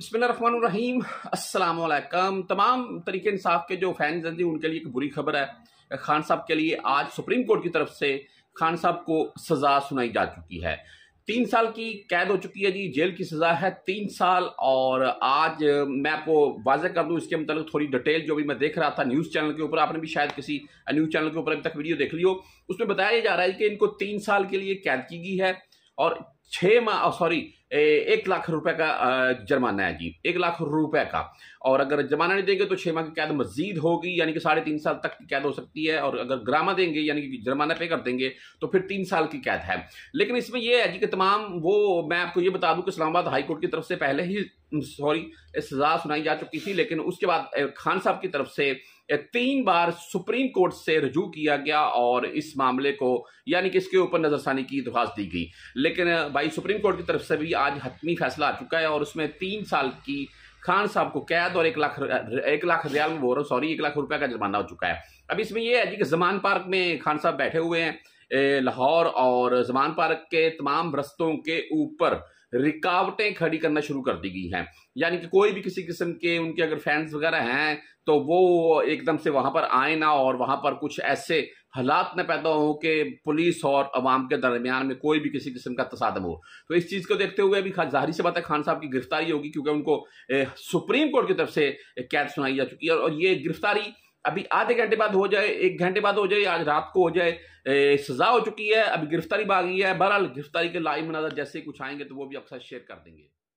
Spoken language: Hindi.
बसमीम तमाम तरीके इंसाफ के जो फैंस हैं जी उनके लिए एक बुरी खबर है खान साहब के लिए आज सुप्रीम कोर्ट की तरफ से खान साहब को सज़ा सुनाई जा चुकी है तीन साल की कैद हो चुकी है जी जेल की सज़ा है तीन साल और आज मैं आपको वाजह कर दूँ इसके मतलब थोड़ी डिटेल जो भी मैं देख रहा था न्यूज़ चैनल के ऊपर आपने भी शायद किसी न्यूज़ चैनल के ऊपर अभी तक वीडियो देख ली हो उसमें बताया जा रहा है कि इनको तीन साल के लिए कैद की गई है और छः माह सॉरी एक लाख रुपए का जुर्माना है जी एक लाख रुपए का और अगर जुर्माना नहीं देंगे तो छः माह की कैद मजीद होगी यानी कि साढ़े तीन साल तक की कैद हो सकती है और अगर ग्रामा देंगे यानी कि जुर्माना पे कर देंगे तो फिर तीन साल की कैद है लेकिन इसमें यह है जी कि तमाम वो मैं आपको ये बता दूं कि इस्लामाबाद हाईकोर्ट की तरफ से पहले ही सॉरी सजा सुनाई जा चुकी थी लेकिन उसके बाद खान साहब की तरफ से तीन बार सुप्रीम कोर्ट से रजू किया गया और इस मामले को यानी कि इसके ऊपर नजरसानी की दरख्वास्त दी गई लेकिन भाई सुप्रीम कोर्ट की तरफ से भी आज हतमी फैसला आ चुका है और उसमें तीन साल की खान साहब को कैद और एक लाख एक लाख रियाल में बोल रहा हूँ सॉरी एक लाख रुपए का जुर्माना हो चुका है अब इसमें यह है जी कि जमान पार्क में खान साहब बैठे हुए हैं लाहौर और जमान पार्क के तमाम रस्तों के ऊपर रिकावटें खड़ी करना शुरू कर दी गई हैं यानी कि कोई भी किसी किस्म के उनके अगर फैंस वगैरह हैं तो वो एकदम से वहाँ पर आए ना और वहाँ पर कुछ ऐसे हालात न पैदा हो कि पुलिस और अवाम के दरमियान में कोई भी किसी किस्म का तसादम हो तो इस चीज़ को देखते हुए अभी जाहिर सी बात है खान साहब की गिरफ्तारी होगी क्योंकि उनको सुप्रीम कोर्ट की तरफ से कैद सुनाई जा चुकी है और ये गिरफ्तारी अभी आधे घंटे बाद हो जाए एक घंटे बाद हो जाए आज रात को हो जाए सजा हो चुकी है अभी गिरफ्तारी भी आ गई है बहरहाल गिरफ्तारी के लाइव मनाजर जैसे कुछ आएंगे तो वो भी अक्सर शेयर कर देंगे